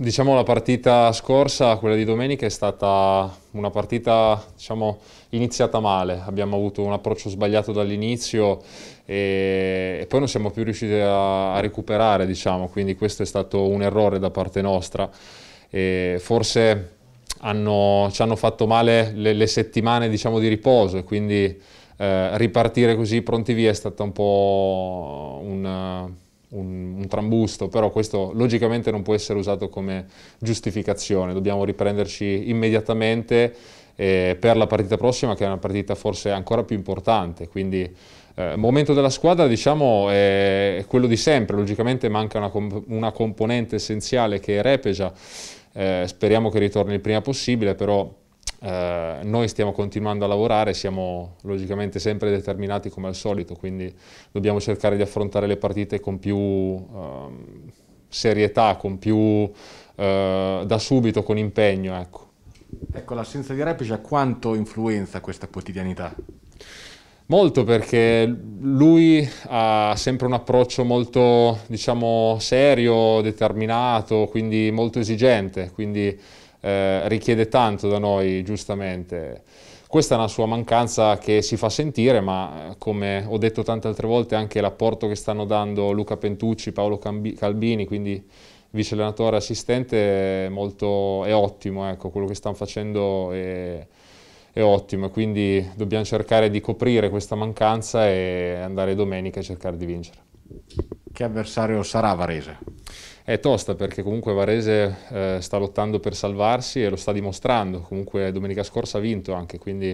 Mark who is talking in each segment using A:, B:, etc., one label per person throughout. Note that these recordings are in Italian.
A: Diciamo la partita scorsa, quella di domenica, è stata una partita diciamo, iniziata male, abbiamo avuto un approccio sbagliato dall'inizio e, e, poi non siamo più riusciti a, a recuperare, diciamo. quindi questo è stato un errore da parte nostra. E forse hanno, ci hanno fatto male le, le settimane diciamo, di riposo e quindi eh, ripartire così pronti via è stata un po' un un, un, trambusto, però questo logicamente non può essere usato come giustificazione, dobbiamo riprenderci immediatamente eh, per la partita prossima che è una partita forse ancora più importante, quindi il eh, momento della squadra diciamo è quello di sempre, logicamente manca una, comp una componente essenziale che è Repeja, eh, speriamo che ritorni il prima possibile, però eh, noi stiamo continuando a lavorare, siamo logicamente sempre determinati come al solito, quindi dobbiamo cercare di affrontare le partite con più ehm, serietà, con più eh, da subito, con impegno. Ecco,
B: ecco l'assenza di Repic quanto influenza questa quotidianità?
A: Molto perché lui ha sempre un approccio molto diciamo, serio, determinato, quindi molto esigente, quindi eh, richiede tanto da noi, giustamente. Questa è una sua mancanza che si fa sentire, ma eh, come ho detto tante altre volte, anche l'apporto che stanno dando Luca Pentucci, Paolo Calbini, quindi vice allenatore assistente, è, molto, è ottimo, ecco, quello che stanno facendo è, è ottimo, quindi dobbiamo cercare di coprire questa mancanza e andare domenica a cercare di vincere. Che avversario
B: sarà Varese?
A: È tosta perché comunque Varese eh, sta lottando per salvarsi e lo sta dimostrando, comunque domenica scorsa ha vinto anche, quindi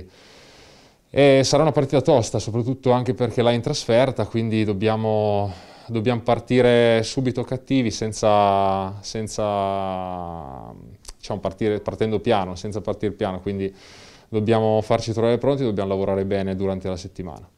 A: e eh, sarà una partita tosta, soprattutto anche perché l'ha in trasferta, quindi dobbiamo, dobbiamo partire subito cattivi, senza, senza diciamo, partire, partendo piano, senza partire piano, quindi dobbiamo farci trovare pronti, dobbiamo lavorare bene durante la settimana.